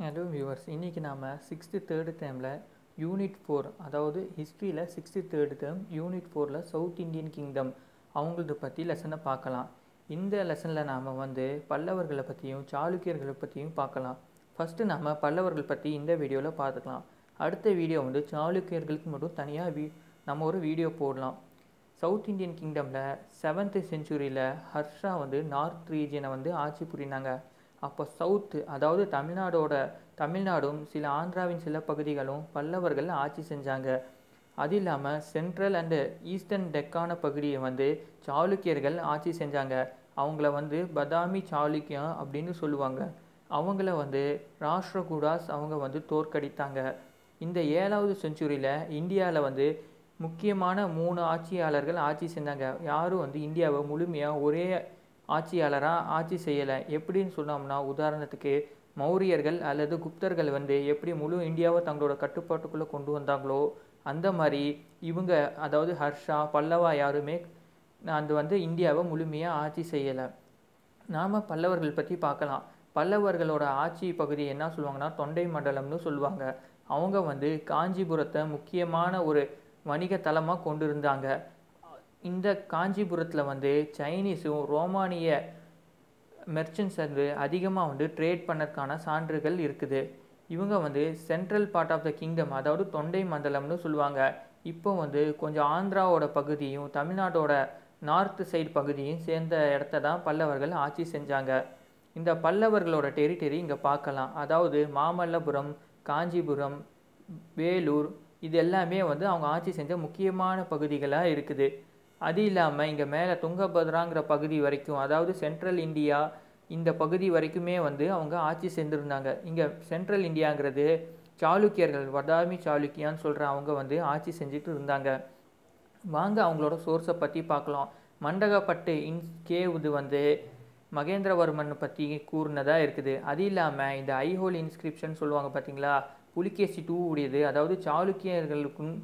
hello viewers இன்றைக்கி நாம் sixth third Tamil unit four அதாவது ஹிஸ்ட்ரியில் சிக்ஸ்த்து தேர்டு டேர்ம் யூனிட் ஃபோரில் சவுத் இந்தியன் கிங்டம் அவங்களது பற்றி லெசனை பார்க்கலாம் இந்த லெசனில் நாம் வந்து பல்லவர்களை பற்றியும் சாளுக்கியர்களை பற்றியும் பார்க்கலாம் ஃபஸ்ட்டு நாம் பல்லவர்கள் பற்றி இந்த வீடியோவில் பார்த்துக்கலாம் அடுத்த வீடியோ வந்து சாளுக்கியர்களுக்கு மட்டும் தனியாக வீ நம்ம ஒரு வீடியோ போடலாம் சவுத் இந்தியன் கிங்டமில் செவன்த்து செஞ்சுரியில் ஹர்ஷா வந்து நார்த் ரீஜியனை வந்து ஆட்சி புரிந்தாங்க அப்போ சவுத்து அதாவது தமிழ்நாடோட தமிழ்நாடும் சில ஆந்திராவின் சில பகுதிகளும் பல்லவர்கள் ஆட்சி செஞ்சாங்க அது இல்லாமல் சென்ட்ரல் அண்டு ஈஸ்டர்ன் டெக்கான பகுதியை வந்து சாளுக்கியர்கள் ஆட்சி செஞ்சாங்க அவங்கள வந்து பதாமி சாளுக்கியம் அப்படின்னு சொல்லுவாங்க அவங்கள வந்து ராஷ்டிரகூடாஸ் அவங்க வந்து தோற்கடித்தாங்க இந்த ஏழாவது செஞ்சுரியில் இந்தியாவில் வந்து முக்கியமான மூணு ஆட்சியாளர்கள் ஆட்சி செஞ்சாங்க யாரும் வந்து இந்தியாவை முழுமையாக ஒரே ஆட்சியாளராக ஆட்சி செய்யலை எப்படின்னு சொன்னோம்னா உதாரணத்துக்கு மௌரியர்கள் அல்லது குப்தர்கள் வந்து எப்படி முழு இந்தியாவை தங்களோட கட்டுப்பாட்டுக்குள்ளே கொண்டு வந்தாங்களோ அந்த மாதிரி இவங்க அதாவது ஹர்ஷா பல்லவா யாருமே அந்த வந்து இந்தியாவை முழுமையாக ஆட்சி செய்யலை நாம் பல்லவர்கள் பற்றி பார்க்கலாம் பல்லவர்களோட ஆட்சி பகுதி என்ன சொல்லுவாங்கன்னா தொண்டை மண்டலம்னு சொல்லுவாங்க அவங்க வந்து காஞ்சிபுரத்தை முக்கியமான ஒரு வணிக தலமாக கொண்டு இருந்தாங்க இந்த காஞ்சிபுரத்தில் வந்து சைனீஸும் ரோமானிய மெர்ச்சன்ஸ் வந்து அதிகமாக வந்து ட்ரேட் பண்ணதுக்கான சான்றுகள் இருக்குது இவங்க வந்து central part of the kingdom அதாவது தொண்டை மண்டலம்னு சொல்லுவாங்க இப்போ வந்து கொஞ்சம் ஆந்திராவோட பகுதியும் தமிழ்நாட்டோட நார்த்து சைடு பகுதியும் சேர்ந்த இடத்த தான் பல்லவர்கள் ஆட்சி செஞ்சாங்க இந்த பல்லவர்களோட டெரிட்டரி இங்கே பார்க்கலாம் அதாவது மாமல்லபுரம் காஞ்சிபுரம் வேலூர் இது எல்லாமே வந்து அவங்க ஆட்சி செஞ்ச முக்கியமான பகுதிகளாக இருக்குது அது இல்லாமல் இங்கே மேலே துங்கபத்ராங்கிற பகுதி வரைக்கும் அதாவது சென்ட்ரல் இந்தியா இந்த பகுதி வரைக்குமே வந்து அவங்க ஆட்சி செஞ்சுருந்தாங்க இங்கே சென்ட்ரல் இந்தியாங்கிறது சாளுக்கியர்கள் வதாமி சாளுக்கியான்னு சொல்கிற அவங்க வந்து ஆட்சி செஞ்சுட்டு இருந்தாங்க வாங்க அவங்களோட சோர்ஸை பற்றி பார்க்கலாம் மண்டகப்பட்டு இன் இது வந்து மகேந்திரவர்மன் பற்றி கூறினதாக இருக்குது அது இல்லாமல் இந்த ஐஹோல் இன்ஸ்கிரிப்ஷன் சொல்லுவாங்க பார்த்தீங்களா புலிகேசி டூ உடையது அதாவது சாளுக்கியர்களுக்கும்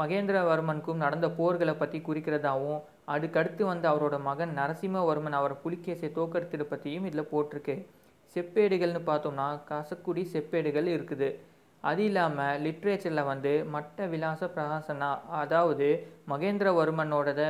மகேந்திரவர்மனுக்கும் நடந்த போர்களை பற்றி குறிக்கிறதாகவும் அதுக்கடுத்து வந்த அவரோட மகன் நரசிம்மவர்மன் அவர் புலிகேசியை தோக்கடித்ததை பற்றியும் இதில் போட்டிருக்கு செப்பேடுகள்னு பார்த்தோம்னா கசக்குடி செப்பேடுகள் இருக்குது அது இல்லாமல் லிட்ரேச்சரில் வந்து மட்ட விலாச பிரகாசனா அதாவது மகேந்திரவர்மனோடத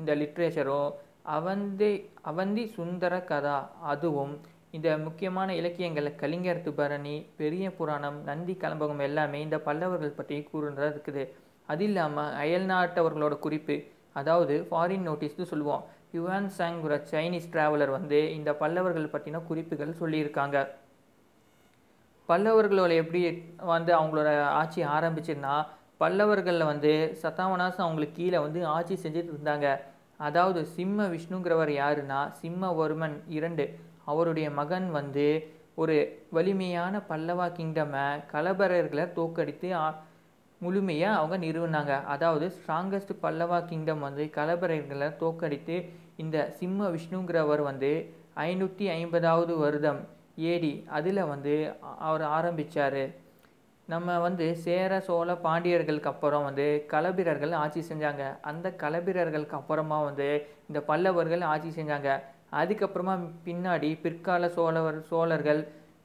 இந்த லிட்ரேச்சரும் அவந்தி அவந்தி சுந்தர கதா அதுவும் இந்த முக்கியமான இலக்கியங்களில் கலிங்கர் துபரணி பெரிய புராணம் நந்தி கலம்பகம் எல்லாமே இந்த பல்லவர்கள் பற்றி கூறுன்றதா இருக்குது அது இல்லாமல் அயல்நாட்டவர்களோட குறிப்பு அதாவது ஃபாரின் நோட்டீஸ்னு சொல்லுவோம் யுவான் சாங்குற சைனீஸ் டிராவலர் வந்து இந்த பல்லவர்கள் பற்றின குறிப்புகள் சொல்லியிருக்காங்க பல்லவர்களோட எப்படி வந்து அவங்களோட ஆட்சி ஆரம்பிச்சுன்னா பல்லவர்களில் வந்து சத்தாமனாஸ் அவங்களுக்கு கீழே வந்து ஆட்சி செஞ்சுட்டு இருந்தாங்க அதாவது சிம்ம விஷ்ணுங்கிறவர் யாருன்னா சிம்மவர்மன் இரண்டு அவருடைய மகன் வந்து ஒரு வலிமையான பல்லவா கிங்டமை கலபரர்களை தோக்கடித்து முழுமையாக அவங்க நிறுவனாங்க அதாவது ஸ்ட்ராங்கஸ்ட் பல்லவா கிங்டம் வந்து கலபரங்களை தோக்கடித்து இந்த சிம்ம விஷ்ணுங்கிறவர் வந்து ஐநூற்றி ஐம்பதாவது வருடம் ஏடி அதில் வந்து அவர் ஆரம்பித்தார் நம்ம வந்து சேர சோழ பாண்டியர்களுக்கு அப்புறம் வந்து கலபிரர்கள் ஆட்சி செஞ்சாங்க அந்த கலபிரர்களுக்கு அப்புறமா வந்து இந்த பல்லவர்கள் ஆட்சி செஞ்சாங்க அதுக்கப்புறமா பின்னாடி பிற்கால சோழவர் சோழர்கள்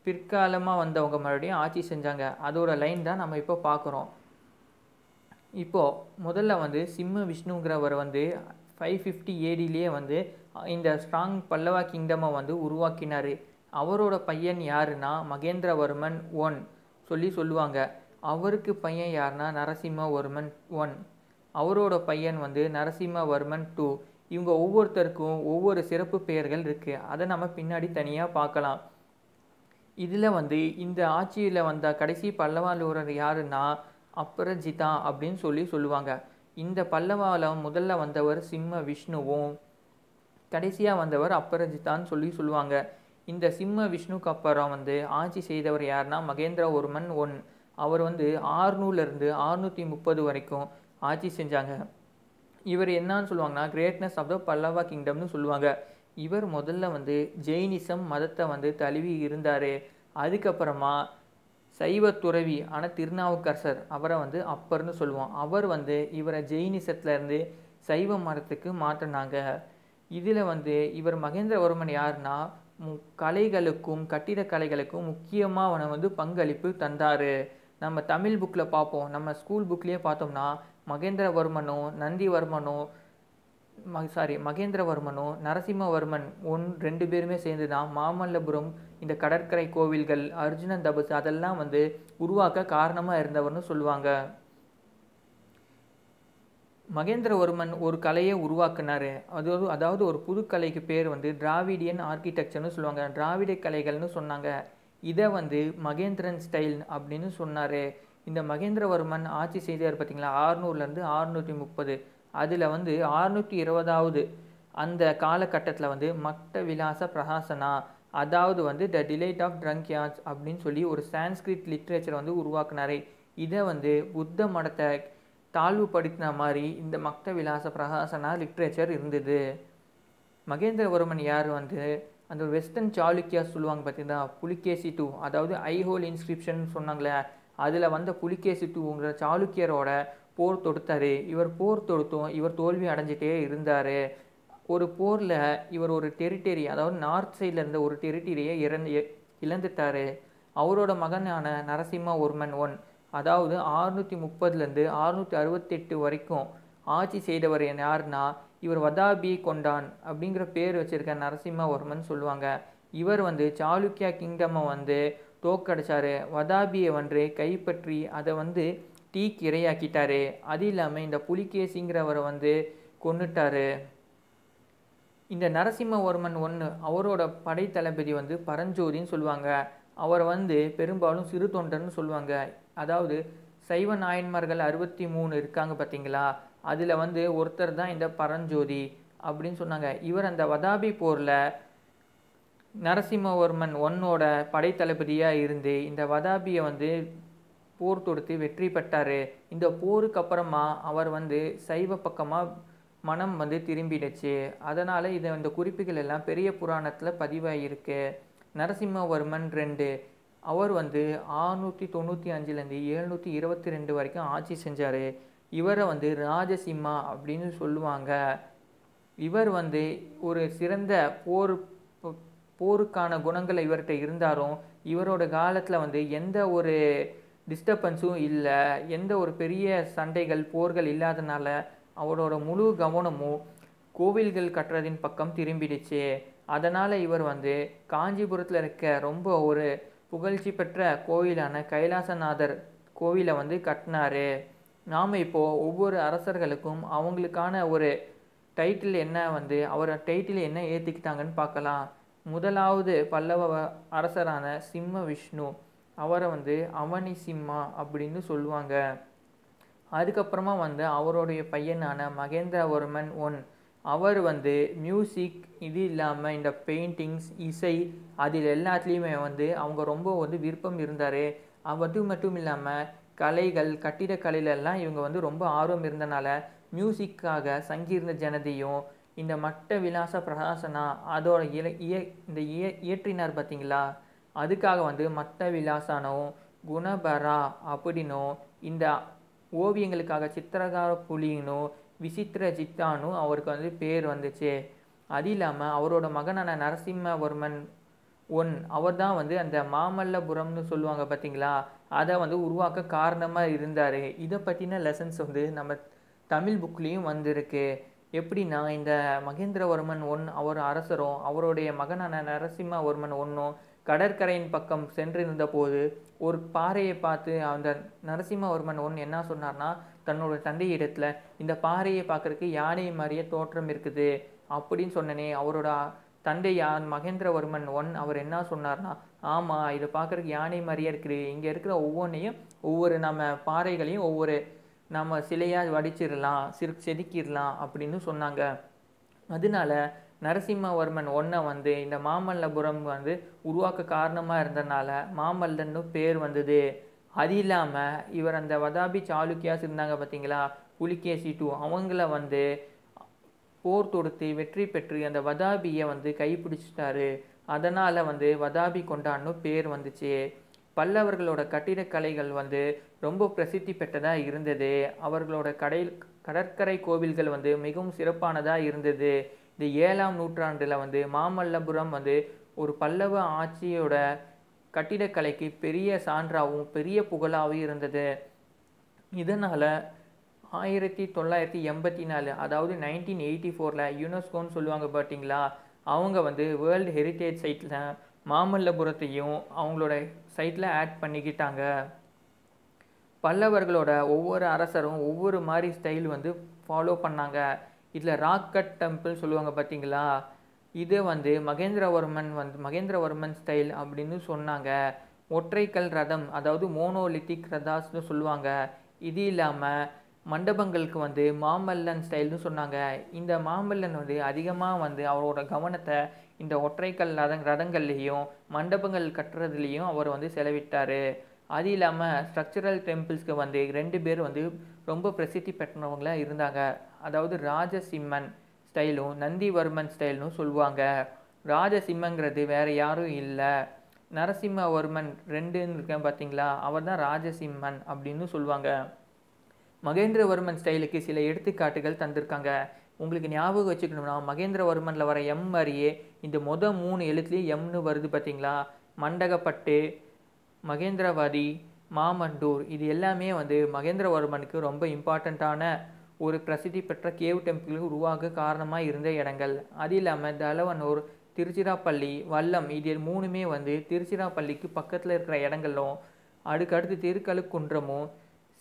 பிற்காலமாக வந்தவங்க மறுபடியும் ஆட்சி செஞ்சாங்க அதோட லைன் தான் நம்ம இப்போ பார்க்குறோம் இப்போது முதல்ல வந்து சிம்ம விஷ்ணுங்கிறவர் வந்து ஃபைவ் ஃபிஃப்டி ஏடிலேயே வந்து இந்த ஸ்ட்ராங் பல்லவா கிங்டமை வந்து உருவாக்கினார் அவரோட பையன் யாருன்னா மகேந்திரவர்மன் ஒன் சொல்லி சொல்லுவாங்க அவருக்கு பையன் யாருன்னா நரசிம்மவர்மன் ஒன் அவரோட பையன் வந்து நரசிம்மவர்மன் டூ இவங்க ஒவ்வொருத்தருக்கும் ஒவ்வொரு சிறப்பு பெயர்கள் இருக்குது அதை நம்ம பின்னாடி தனியாக பார்க்கலாம் இதில் வந்து இந்த ஆட்சியில் வந்த கடைசி பல்லவாலூரர் யாருன்னா அப்பரஜிதா அப்படின்னு சொல்லி சொல்லுவாங்க இந்த பல்லவாவில் முதல்ல வந்தவர் சிம்ம விஷ்ணுவும் கடைசியாக வந்தவர் அப்பரஜிதான்னு சொல்லி சொல்லுவாங்க இந்த சிம்ம விஷ்ணுக்கு அப்புறம் வந்து ஆட்சி செய்தவர் யாருன்னா மகேந்திர ஒருமன் ஒன் அவர் வந்து ஆறுநூறுலேருந்து ஆறுநூற்றி முப்பது வரைக்கும் ஆட்சி செஞ்சாங்க இவர் என்னன்னு சொல்லுவாங்கன்னா கிரேட்னஸ் ஆஃப் த பல்லவா கிங்டம்னு சொல்லுவாங்க இவர் முதல்ல வந்து ஜெயினிசம் மதத்தை வந்து தழுவி இருந்தார் அதுக்கப்புறமா சைவ துறவி ஆன திருநாவுக்கரசர் அவரை வந்து அப்பர்னு சொல்லுவோம் அவர் வந்து இவரை ஜெயினிசத்துலேருந்து சைவ மரத்துக்கு மாற்றினாங்க இதில் வந்து இவர் மகேந்திரவர்மன் யாருன்னா மு கலைகளுக்கும் கட்டிடக்கலைகளுக்கும் முக்கியமாக அவனை வந்து பங்களிப்பு தந்தார் நம்ம தமிழ் புக்கில் பார்ப்போம் நம்ம ஸ்கூல் புக்லேயே பார்த்தோம்னா மகேந்திரவர்மனோ நந்திவர்மனோ ம சாரி மகேந்திரவர்மனோ நரசிம்மவர்மன் ஒன் ரெண்டு பேருமே சேர்ந்து தான் மாமல்லபுரம் இந்த கடற்கரை கோவில்கள் அர்ஜுனன் தபசு அதெல்லாம் வந்து உருவாக்க காரணமாக இருந்தவர்னு சொல்லுவாங்க மகேந்திரவர்மன் ஒரு கலையை உருவாக்குனார் அதாவது அதாவது ஒரு புது கலைக்கு பேர் வந்து திராவிடியன் ஆர்கிடெக்சர்னு சொல்லுவாங்க திராவிட கலைகள்னு சொன்னாங்க இதை வந்து மகேந்திரன் ஸ்டைல் அப்படின்னு சொன்னார் இந்த மகேந்திரவர்மன் ஆட்சி செய்தார் பார்த்திங்களா ஆறுநூறுலேருந்து ஆறுநூற்றி முப்பது அதில் வந்து ஆறுநூற்றி இருபதாவது அந்த காலகட்டத்தில் வந்து மட்ட விலாச பிரகாசனா அதாவது வந்து த டிலைட் ஆஃப் ட்ரங்க் அப்படின்னு சொல்லி ஒரு சான்ஸ்கிரிட் லிட்ரேச்சர் வந்து உருவாக்குனாரு இதை வந்து புத்த மடத்தை தாழ்வுபடுத்தின மாதிரி இந்த மக்த விலாச பிரகாசனா லிட்ரேச்சர் இருந்தது மகேந்திரவர்மன் யார் வந்து அந்த வெஸ்டர்ன் சாளுக்கியாஸ் சொல்லுவாங்க பார்த்தீங்கன்னா புலிகேசி டூ அதாவது ஐஹோல் இன்ஸ்கிரிப்ஷன் சொன்னாங்களே அதில் வந்த புலிகேசி டூங்கிற சாளுக்கியரோட போர் தொடுத்தார் இவர் போர் தொடுத்தும் இவர் தோல்வி அடைஞ்சிட்டே இருந்தார் ஒரு போரில் இவர் ஒரு டெரிட்டரி அதாவது நார்த் சைடில் இருந்த ஒரு டெரிட்டரியை இறந்து இழந்துட்டார் அவரோட மகனான நரசிம்மா ஒன் அதாவது ஆறுநூற்றி முப்பதுலேருந்து ஆறுநூற்றி அறுபத்தெட்டு வரைக்கும் ஆட்சி செய்தவர் யாருன்னா இவர் வதாபி கொண்டான் அப்படிங்கிற பேர் வச்சுருக்க நரசிம்மா சொல்லுவாங்க இவர் வந்து சாளுக்கியா கிங்டம்மை வந்து தோக்கடைச்சார் வதாபியை வந்து கைப்பற்றி அதை வந்து டீக்கு இரையாக்கிட்டார் அது இல்லாமல் இந்த புலிகேசிங்கிறவரை வந்து கொண்டுட்டார் இந்த நரசிம்மவர்மன் ஒன்று அவரோட படை தளபதி வந்து பரஞ்சோதின்னு சொல்லுவாங்க அவர் வந்து பெரும்பாலும் சிறு தொண்டர்னு சொல்லுவாங்க அதாவது சைவ நாயன்மார்கள் அறுபத்தி மூணு இருக்காங்க பார்த்தீங்களா அதில் வந்து ஒருத்தர் தான் இந்த பரஞ்சோதி அப்படின்னு சொன்னாங்க இவர் அந்த வதாபி போரில் நரசிம்மவர்மன் ஒன்னோட படைத்தளபதியாக இருந்து இந்த வதாபியை வந்து போர் தொடுத்து வெற்றி பெற்றார் இந்த போருக்கு அப்புறமா அவர் வந்து சைவ பக்கமாக மனம் வந்து திரும்பிடுச்சு அதனால் இதை அந்த குறிப்புகள் எல்லாம் பெரிய புராணத்தில் பதிவாகியிருக்கு நரசிம்மவர்மன் ரெண்டு அவர் வந்து ஆறுநூற்றி தொண்ணூற்றி அஞ்சுலேருந்து எழுநூற்றி இருபத்தி ரெண்டு வரைக்கும் ஆட்சி செஞ்சார் இவரை வந்து ராஜசிம்மா அப்படின்னு சொல்லுவாங்க இவர் வந்து ஒரு சிறந்த போர் போருக்கான குணங்கள் இவர்கிட்ட இருந்தாலும் இவரோட காலத்தில் வந்து எந்த ஒரு டிஸ்டர்பன்ஸும் இல்லை எந்த ஒரு பெரிய சண்டைகள் போர்கள் இல்லாதனால அவரோட முழு கவனமும் கோவில்கள் கட்டுறதின் பக்கம் திரும்பிடுச்சு அதனால் இவர் வந்து காஞ்சிபுரத்தில் இருக்க ரொம்ப ஒரு புகழ்ச்சி பெற்ற கோவிலான கைலாசநாதர் கோவிலை வந்து கட்டினார் நாம் இப்போது ஒவ்வொரு அரசர்களுக்கும் அவங்களுக்கான ஒரு டைட்டில் என்ன வந்து அவர் டைட்டில் என்ன ஏற்றிக்கிட்டாங்கன்னு பார்க்கலாம் முதலாவது பல்லவ அரசரான சிம்ம விஷ்ணு அவரை வந்து அவனி சிம்மா அப்படின்னு சொல்லுவாங்க அதுக்கப்புறமா வந்து அவருடைய பையனான மகேந்திரவர்மன் ஒன் அவர் வந்து மியூசிக் இது இல்லாமல் இந்த பெயிண்டிங்ஸ் இசை அதில் எல்லாத்துலேயுமே வந்து அவங்க ரொம்ப வந்து விருப்பம் இருந்தார் அது மட்டும் இல்லாமல் கலைகள் கட்டிடக்கலையிலெல்லாம் இவங்க வந்து ரொம்ப ஆர்வம் இருந்தனால மியூசிக்காக சங்கீர்ந்த ஜனதையும் இந்த மட்ட விலாச பிரகாசனா அதோட இல இய இந்த இய இயற்றினார் பார்த்தீங்களா அதுக்காக வந்து மட்ட விலாசனோ குணபரா அப்படின்னும் இந்த ஓவியங்களுக்காக சித்திரகார புலினோ விசித்திர ஜித்தானும் அவருக்கு வந்து பேர் வந்துச்சு அது இல்லாமல் அவரோட மகனான நரசிம்மவர்மன் ஒன் அவர் தான் வந்து அந்த மாமல்லபுரம்னு சொல்லுவாங்க பார்த்தீங்களா அதை வந்து உருவாக்க காரணமாக இருந்தார் இதை பற்றின லெசன்ஸ் வந்து நம்ம தமிழ் புக்லேயும் வந்திருக்கு எப்படின்னா இந்த மகேந்திரவர்மன் ஒன் அவர் அரசரும் அவருடைய மகனான நரசிம்மவர்மன் ஒன்றும் கடற்கரையின் பக்கம் சென்றிருந்தபோது ஒரு பாறையை பார்த்து அந்த நரசிம்மவர்மன் ஒன்று என்ன சொன்னார்னா தன்னோட தந்தை இடத்துல இந்த பாறையை பார்க்குறக்கு யானை மாதிரியே தோற்றம் இருக்குது அப்படின்னு சொன்னனே அவரோட தந்தை யான் மகேந்திரவர்மன் ஒன் அவர் என்ன சொன்னார்னா ஆமாம் இதை பார்க்குறக்கு யானை மாதிரியே இருக்குது இங்கே இருக்கிற ஒவ்வொன்றையும் ஒவ்வொரு நம்ம பாறைகளையும் ஒவ்வொரு நம்ம சிலையாக வடிச்சிடலாம் சிறு செதுக்கிடலாம் அப்படின்னு சொன்னாங்க அதனால நரசிம்மவர்மன் ஒன்றை வந்து இந்த மாமல்லபுரம் வந்து உருவாக்க காரணமாக இருந்ததுனால மாமல்லன்னு பேர் வந்தது அது இல்லாமல் இவர் அந்த வதாபி சாளுக்கியாஸ் இருந்தாங்க பார்த்தீங்களா புலிகேசி டூ அவங்கள வந்து போர் தொடுத்து வெற்றி பெற்று அந்த வதாபியை வந்து கைப்பிடிச்சிட்டாரு அதனால் வந்து வதாபி கொண்டான்னு பேர் வந்துச்சு பல்லவர்களோட கட்டிடக்கலைகள் வந்து ரொம்ப பிரசித்தி பெற்றதாக இருந்தது அவர்களோட கடை கடற்கரை கோவில்கள் வந்து மிகவும் சிறப்பானதாக இருந்தது இந்த ஏழாம் நூற்றாண்டில் வந்து மாமல்லபுரம் வந்து ஒரு பல்லவ ஆட்சியோட கட்டிடக்கலைக்கு பெரிய சான்றாகவும் பெரிய புகழாகவும் இருந்தது இதனால் ஆயிரத்தி தொள்ளாயிரத்தி எண்பத்தி நாலு அதாவது நைன்டீன் எயிட்டி ஃபோரில் யுனெஸ்கோன்னு சொல்லுவாங்க பார்த்தீங்களா அவங்க வந்து வேர்ல்டு ஹெரிட்டேஜ் சைட்டில் மாமல்லபுரத்தையும் அவங்களோட சைட்டில் ஆட் பண்ணிக்கிட்டாங்க பல்லவர்களோட ஒவ்வொரு அரசரும் ஒவ்வொரு மாதிரி ஸ்டைல் வந்து ஃபாலோ பண்ணாங்க இதில் ராக்கட் டெம்பிள் சொல்லுவாங்க பார்த்தீங்களா இது வந்து மகேந்திரவர்மன் வந்து மகேந்திரவர்மன் ஸ்டைல் அப்படின்னு சொன்னாங்க ஒற்றைக்கல் ரதம் அதாவது மோனோலித்திக் ரதாஸ்னு சொல்லுவாங்க இது இல்லாமல் மண்டபங்களுக்கு வந்து மாமல்லன் ஸ்டைல்னு சொன்னாங்க இந்த மாமல்லன் வந்து அதிகமாக வந்து அவரோட கவனத்தை இந்த ஒற்றைக்கல் ரத ரதங்கள்லேயும் மண்டபங்கள் கட்டுறதுலேயும் அவர் வந்து செலவிட்டார் அது இல்லாமல் ஸ்ட்ரக்சரல் டெம்பிள்ஸ்க்கு வந்து ரெண்டு பேர் வந்து ரொம்ப பிரசித்தி பெற்றவங்களாக இருந்தாங்க அதாவது ராஜசிம்மன் ஸ்டைலும் நந்திவர்மன் ஸ்டைலும் சொல்லுவாங்க ராஜசிம்மங்கிறது வேறு யாரும் இல்லை நரசிம்மவர்மன் ரெண்டுன்னு இருக்கேன் பார்த்தீங்களா அவர் தான் ராஜசிம்மன் அப்படின்னு சொல்லுவாங்க மகேந்திரவர்மன் ஸ்டைலுக்கு சில எடுத்துக்காட்டுகள் தந்திருக்காங்க உங்களுக்கு ஞாபகம் வச்சுக்கணும்னா மகேந்திரவர்மனில் வர எம் மாதிரியே இந்த மொத மூணு எழுத்துலேயும் எம்னு வருது பார்த்தீங்களா மண்டகப்பட்டு மகேந்திரவாதி மாமண்டூர் இது எல்லாமே வந்து மகேந்திரவர்மனுக்கு ரொம்ப இம்பார்ட்டண்ட்டான ஒரு பிரசித்தி பெற்ற கேவ் டெம்பிள்கள் உருவாக காரணமாக இருந்த இடங்கள் அது இல்லாமல் தலவனூர் திருச்சிராப்பள்ளி வல்லம் இது மூணுமே வந்து திருச்சிராப்பள்ளிக்கு பக்கத்தில் இருக்கிற இடங்களும் அடுக்கடுத்து திருக்கழுக்குன்றமும்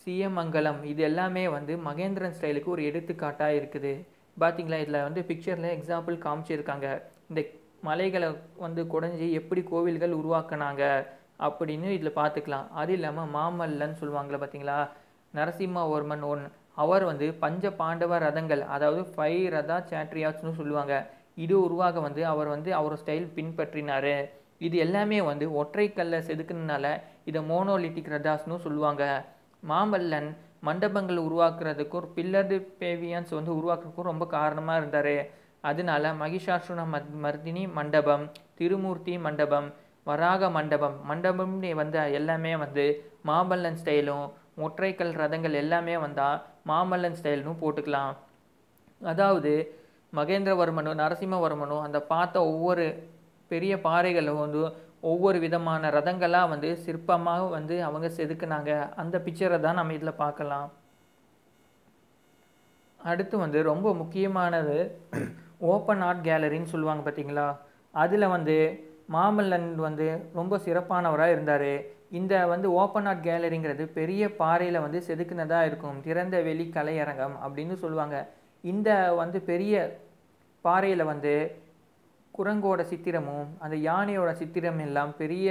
சிஎமங்கலம் இது எல்லாமே வந்து மகேந்திரன் ஸ்டைலுக்கு ஒரு எடுத்துக்காட்டாக இருக்குது பார்த்திங்களா இதில் வந்து பிக்சரில் எக்ஸாம்பிள் காமிச்சிருக்காங்க இந்த மலைகளை வந்து குடஞ்சி எப்படி கோவில்கள் உருவாக்குனாங்க அப்படின்னு இதில் பார்த்துக்கலாம் அது இல்லாமல் மாமல்லன்னு சொல்லுவாங்களே பார்த்தீங்களா நரசிம்மவர்மன் ஒன் அவர் வந்து பஞ்ச பாண்டவ ரதங்கள் அதாவது ஃபைவ் ரதா சேட்ரியாட்ஸ்னு சொல்லுவாங்க இது உருவாக வந்து அவர் வந்து அவர் ஸ்டைல் பின்பற்றினார் இது எல்லாமே வந்து ஒற்றை கல்ல செதுக்குனால இதை மோனோலிட்டிக் ரதாஸ்னு சொல்லுவாங்க மாமல்லன் மண்டபங்கள் உருவாக்குறதுக்கும் பில்லர்டு பேவியன்ஸ் வந்து உருவாக்குறதுக்கும் ரொம்ப காரணமாக இருந்தார் அதனால மகிஷாசுன மர்தினி மண்டபம் திருமூர்த்தி மண்டபம் வராக மண்டபம் மண்டபம்னு வந்த எல்லாமே வந்து மாமல்லன் ஸ்டைலும் ஒற்றைக்கல் ரதங்கள் எல்லாமே வந்தால் மாமல்லன் ஸ்டைல்னும் போட்டுக்கலாம் அதாவது மகேந்திரவர்மனோ நரசிம்மவர்மனோ அந்த பார்த்த ஒவ்வொரு பெரிய பாறைகளும் வந்து ஒவ்வொரு விதமான ரதங்களாக வந்து சிற்பமாக வந்து அவங்க செதுக்குனாங்க அந்த பிக்சரை தான் நம்ம இதில் பார்க்கலாம் அடுத்து வந்து ரொம்ப முக்கியமானது ஓப்பன் ஆர்ட் கேலரின்னு சொல்லுவாங்க பார்த்தீங்களா அதில் வந்து மாமல்லன் வந்து ரொம்ப சிறப்பானவராக இருந்தார் இந்த வந்து ஓப்பன் ஆர்ட் கேலரிங்கிறது பெரிய பாறையில் வந்து செதுக்குனதாக இருக்கும் திறந்த வெளி கலையரங்கம் அப்படின்னு சொல்லுவாங்க இந்த வந்து பெரிய பாறையில் வந்து குரங்கோட சித்திரமும் அந்த யானையோட சித்திரம் எல்லாம் பெரிய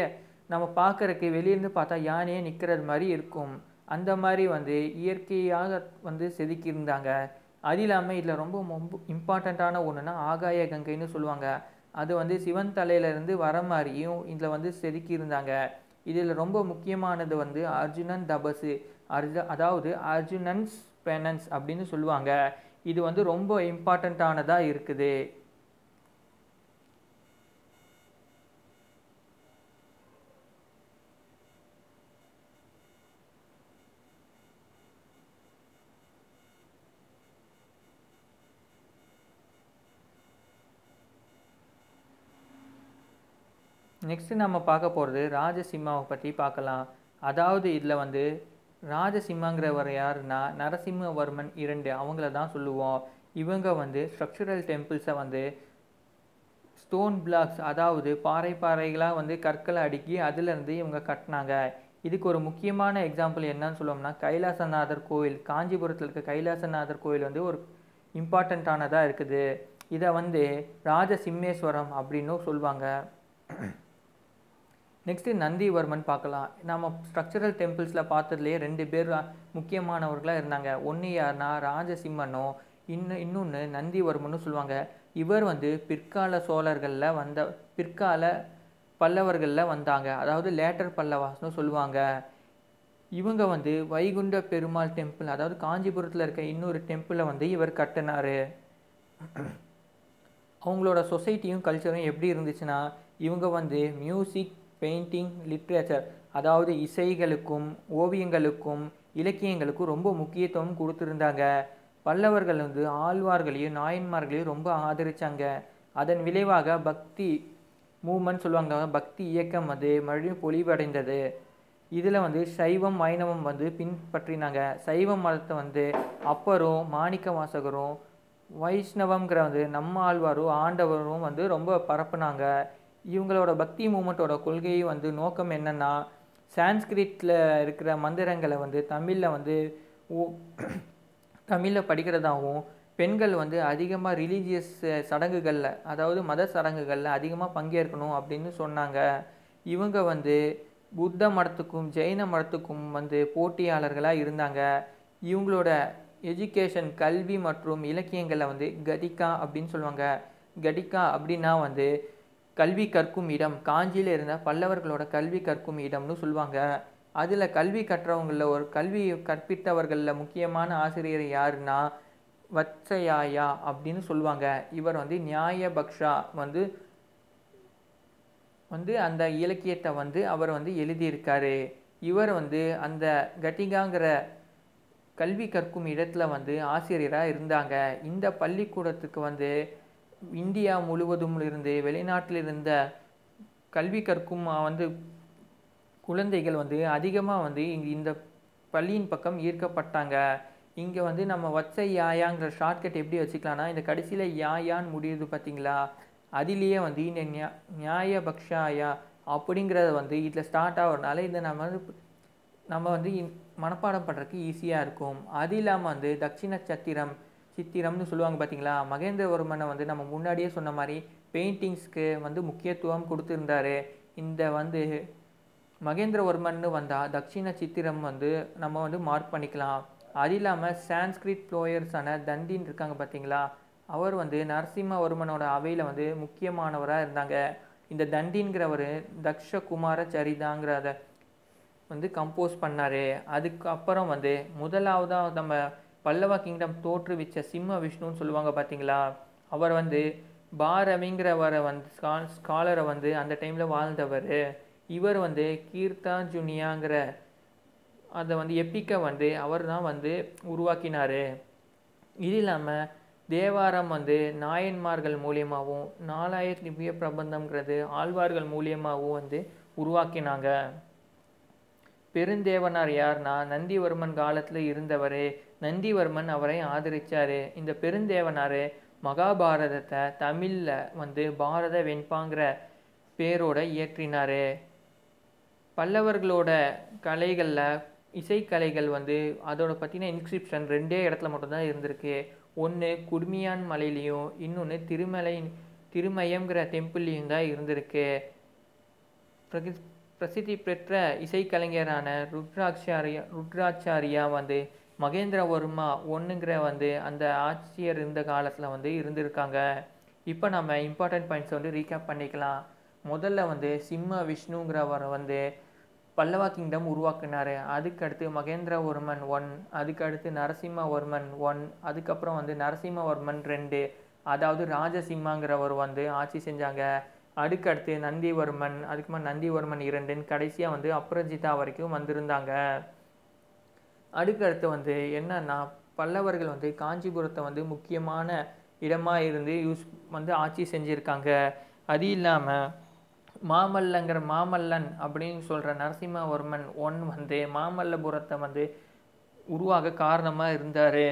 நம்ம பார்க்குறக்கு வெளியிருந்து பார்த்தா யானையே நிற்கிறது மாதிரி இருக்கும் அந்த மாதிரி வந்து இயற்கையாக வந்து செதுக்கியிருந்தாங்க அது இல்லாமல் இதில் ரொம்ப ரொம்ப இம்பார்ட்டண்ட்டான ஒன்றுனா ஆகாய கங்கைன்னு சொல்லுவாங்க அது வந்து சிவன் தலையிலேருந்து வர மாதிரியும் இதில் வந்து செதுக்கியிருந்தாங்க இதில் ரொம்ப முக்கியமானது வந்து அர்ஜுனன் தபசு அர்ஜு அதாவது அர்ஜுனன்ஸ் பெனன்ஸ் அப்படின்னு சொல்லுவாங்க இது வந்து ரொம்ப இம்பார்ட்டண்ட்டானதாக இருக்குது நெக்ஸ்ட்டு நம்ம பார்க்க போகிறது ராஜசிம்மாவை பற்றி பார்க்கலாம் அதாவது இதில் வந்து ராஜசிம்மங்கிறவர் யாருன்னா நரசிம்மவர்மன் இரண்டு அவங்கள தான் சொல்லுவோம் இவங்க வந்து ஸ்ட்ரக்சரல் டெம்பிள்ஸை வந்து ஸ்டோன் பிளாக்ஸ் அதாவது பாறை பாறைகளாக வந்து கற்களை அடுக்கி அதிலிருந்து இவங்க கட்டினாங்க இதுக்கு ஒரு முக்கியமான எக்ஸாம்பிள் என்னன்னு சொல்லுவோம்னா கைலாசநாதர் கோயில் காஞ்சிபுரத்தில் இருக்க கைலாசநாதர் கோயில் வந்து ஒரு இம்பார்ட்டண்ட்டானதாக இருக்குது இதை வந்து ராஜசிம்மேஸ்வரம் அப்படின்னு சொல்லுவாங்க நெக்ஸ்ட்டு நந்திவர்மன் பார்க்கலாம் நம்ம ஸ்ட்ரக்சரல் டெம்பிள்ஸில் பார்த்ததுலேயே ரெண்டு பேர் முக்கியமானவர்களாக இருந்தாங்க ஒன்று யார்னா ராஜசிம்மனோ இன்னும் இன்னொன்று நந்திவர்மனும் சொல்லுவாங்க இவர் வந்து பிற்கால சோழர்களில் வந்த பிற்கால பல்லவர்களில் வந்தாங்க அதாவது லேட்டர் பல்லவாஸ்னு சொல்லுவாங்க இவங்க வந்து வைகுண்ட பெருமாள் டெம்பிள் அதாவது காஞ்சிபுரத்தில் இருக்க இன்னொரு டெம்பிளை வந்து இவர் கட்டினார் அவங்களோட சொசைட்டியும் கல்ச்சரும் எப்படி இருந்துச்சுன்னா இவங்க வந்து மியூசிக் பெயிண்டிங் லிட்ரேச்சர் அதாவது இசைகளுக்கும் ஓவியங்களுக்கும் இலக்கியங்களுக்கும் ரொம்ப முக்கியத்துவம் கொடுத்துருந்தாங்க பல்லவர்கள் வந்து ஆழ்வார்களையும் நாயன்மார்களையும் ரொம்ப ஆதரித்தாங்க அதன் விளைவாக பக்தி மூமெண்ட் சொல்லுவாங்க பக்தி இயக்கம் அது மறுபடியும் பொலிவடைந்தது இதில் வந்து சைவம் வைணவம் வந்து பின்பற்றினாங்க சைவ மதத்தை வந்து அப்பரும் மாணிக்க வாசகரும் வைஷ்ணவங்கிற வந்து நம்ம ஆழ்வாரும் ஆண்டவரும் வந்து ரொம்ப பரப்புனாங்க இவங்களோட பக்தி மூமெண்ட்டோட கொள்கையும் வந்து நோக்கம் என்னென்னா சான்ஸ்கிரிட்டில் இருக்கிற மந்திரங்களை வந்து தமிழில் வந்து தமிழில் படிக்கிறதாகவும் பெண்கள் வந்து அதிகமாக ரிலீஜியஸ் சடங்குகளில் அதாவது மத சடங்குகளில் அதிகமாக பங்கேற்கணும் அப்படின்னு சொன்னாங்க இவங்க வந்து புத்த மடத்துக்கும் ஜெயின மடத்துக்கும் வந்து போட்டியாளர்களாக இருந்தாங்க இவங்களோட எஜுகேஷன் கல்வி மற்றும் இலக்கியங்களை வந்து கதிகா அப்படின்னு சொல்லுவாங்க கடிகா அப்படின்னா வந்து கல்வி கற்கும் இடம் காஞ்சியில் இருந்த பல்லவர்களோட கல்வி கற்கும் இடம்னு சொல்லுவாங்க அதில் கல்வி கற்றவங்களில் ஒரு கல்வி கற்பித்தவர்களில் முக்கியமான ஆசிரியர் யாருன்னா வத்சயாயா அப்படின்னு சொல்லுவாங்க இவர் வந்து நியாயபக்ஷா வந்து வந்து அந்த இலக்கியத்தை வந்து அவர் வந்து எழுதியிருக்காரு இவர் வந்து அந்த கட்டிகாங்கிற கல்வி கற்கும் இடத்துல வந்து ஆசிரியராக இருந்தாங்க இந்த பள்ளிக்கூடத்துக்கு வந்து இந்தியா முழுவதும் இருந்து வெளிநாட்டில் இருந்த கல்வி கற்கும் வந்து குழந்தைகள் வந்து அதிகமாக வந்து இங்கே இந்த பள்ளியின் பக்கம் ஈர்க்கப்பட்டாங்க இங்கே வந்து நம்ம வச்சை யாயாங்கிற ஷார்ட்கட் எப்படி வச்சுக்கலாம்னா இந்த கடைசியில் யாயான்னு முடியுது பார்த்தீங்களா அதிலேயே வந்து இந்த நியா நியாயபக்ஷாயா அப்படிங்கிறத வந்து இதில் ஸ்டார்ட் ஆகிறதுனால இந்த நம்ம வந்து நம்ம வந்து மனப்பாடம் பண்ணுறதுக்கு ஈஸியாக இருக்கும் அது இல்லாமல் வந்து தட்சிண சத்திரம் சித்திரம்னு சொல்லுவாங்க பார்த்தீங்களா மகேந்திரவர்மனை வந்து நம்ம முன்னாடியே சொன்ன மாதிரி பெயிண்டிங்ஸ்க்கு வந்து முக்கியத்துவம் கொடுத்துருந்தாரு இந்த வந்து மகேந்திரவர்மன் வந்தால் தட்சிண சித்திரம் வந்து நம்ம வந்து மார்க் பண்ணிக்கலாம் அது இல்லாமல் சான்ஸ்கிரிட் ப்ளோயர்ஸான தண்டின்னு இருக்காங்க பார்த்தீங்களா அவர் வந்து நரசிம்மவர்மனோட அவையில் வந்து முக்கியமானவராக இருந்தாங்க இந்த தண்டின்கிறவர் தக்ஷகுமார சரிதாங்கிறத வந்து கம்போஸ் பண்ணார் அதுக்கப்புறம் வந்து முதலாவதாக நம்ம பல்லவ கிங்டம் தோற்றுவிச்ச சிம்ம விஷ்ணுன்னு சொல்லுவாங்க பார்த்தீங்களா அவர் வந்து பாரவிங்கிறவரை வந்து ஸ்காலரை வந்து அந்த டைமில் வாழ்ந்தவர் இவர் வந்து கீர்த்தா ஜுனியாங்கிற அதை வந்து எப்பிக்கை வந்து அவர் தான் வந்து உருவாக்கினார் இது இல்லாமல் தேவாரம் வந்து நாயன்மார்கள் மூலியமாகவும் நாலாயிர திவ்ய பிரபந்தம்ங்கிறது ஆழ்வார்கள் மூலியமாகவும் வந்து உருவாக்கினாங்க பெருந்தேவனார் யார்னா நந்திவர்மன் காலத்தில் இருந்தவர் நந்திவர்மன் அவரை ஆதரிச்சாரு இந்த பெருந்தேவனார் மகாபாரதத்தை தமிழில் வந்து பாரத வெண்பாங்கிற பேரோட இயற்றினார் பல்லவர்களோட கலைகளில் இசைக்கலைகள் வந்து அதோட பற்றின இன்ஸ்கிரிப்ஷன் ரெண்டே இடத்துல மட்டும்தான் இருந்திருக்கு ஒன்று குடுமியான் மலையிலையும் இன்னொன்று திருமலை திருமயங்கிற டெம்பிள்லையும் தான் இருந்திருக்கு பிரதி பிரசித்தி பெற்ற இசைக்கலைஞரான ருத்ராட்சாரியா ருத்ராச்சாரியா வந்து மகேந்திரவர்மா ஒன்றுங்கிற வந்து அந்த ஆட்சியர் இருந்த காலத்தில் வந்து இருந்திருக்காங்க இப்போ நம்ம இம்பார்ட்டன்ட் பாயிண்ட்ஸ் வந்து ரீகேப் பண்ணிக்கலாம் முதல்ல வந்து சிம்ம விஷ்ணுங்கிறவரை வந்து பல்லவா கிங்டம் உருவாக்குனார் அதுக்கடுத்து மகேந்திரவர்மன் ஒன் அதுக்கடுத்து நரசிம்மவர்மன் ஒன் அதுக்கப்புறம் வந்து நரசிம்மவர்மன் ரெண்டு அதாவது ராஜசிம்மாங்கிறவர் வந்து ஆட்சி செஞ்சாங்க அதுக்கடுத்து நந்திவர்மன் அதுக்கப்புறமா நந்திவர்மன் இரண்டுன்னு கடைசியாக வந்து அப்ரஜிதா வரைக்கும் வந்திருந்தாங்க அடுக்கடுத்து வந்து என்னன்னா பல்லவர்கள் வந்து காஞ்சிபுரத்தை வந்து முக்கியமான இடமாக இருந்து யூஸ் வந்து ஆட்சி செஞ்சுருக்காங்க அது இல்லாமல் மாமல்லங்கிற மாமல்லன் அப்படின்னு சொல்கிற நரசிம்மவர்மன் ஒன் வந்து மாமல்லபுரத்தை வந்து உருவாக காரணமாக இருந்தார்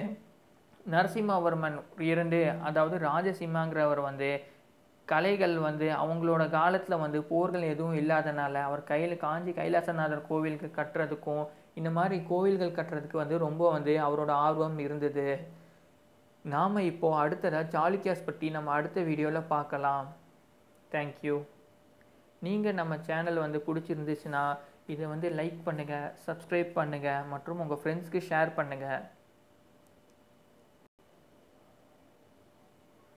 நரசிம்மவர்மன் இரண்டு அதாவது ராஜசிம்மாங்கிறவர் வந்து கலைகள் வந்து அவங்களோட காலத்தில் வந்து போர்கள் எதுவும் இல்லாதனால அவர் கையில் காஞ்சி கைலாசநாதர் கோவிலுக்கு கட்டுறதுக்கும் இந்த மாதிரி கோவில்கள் கட்டுறதுக்கு வந்து ரொம்ப வந்து அவரோட ஆர்வம் இருந்தது நாம் இப்போது அடுத்ததாக சாளுக்கியாஸ் பற்றி நம்ம அடுத்த வீடியோவில் பார்க்கலாம் தேங்க்யூ நீங்கள் நம்ம சேனல் வந்து பிடிச்சிருந்துச்சுன்னா இதை வந்து லைக் பண்ணுங்கள் சப்ஸ்கிரைப் பண்ணுங்கள் மற்றும் உங்கள் ஃப்ரெண்ட்ஸ்க்கு ஷேர் பண்ணுங்கள்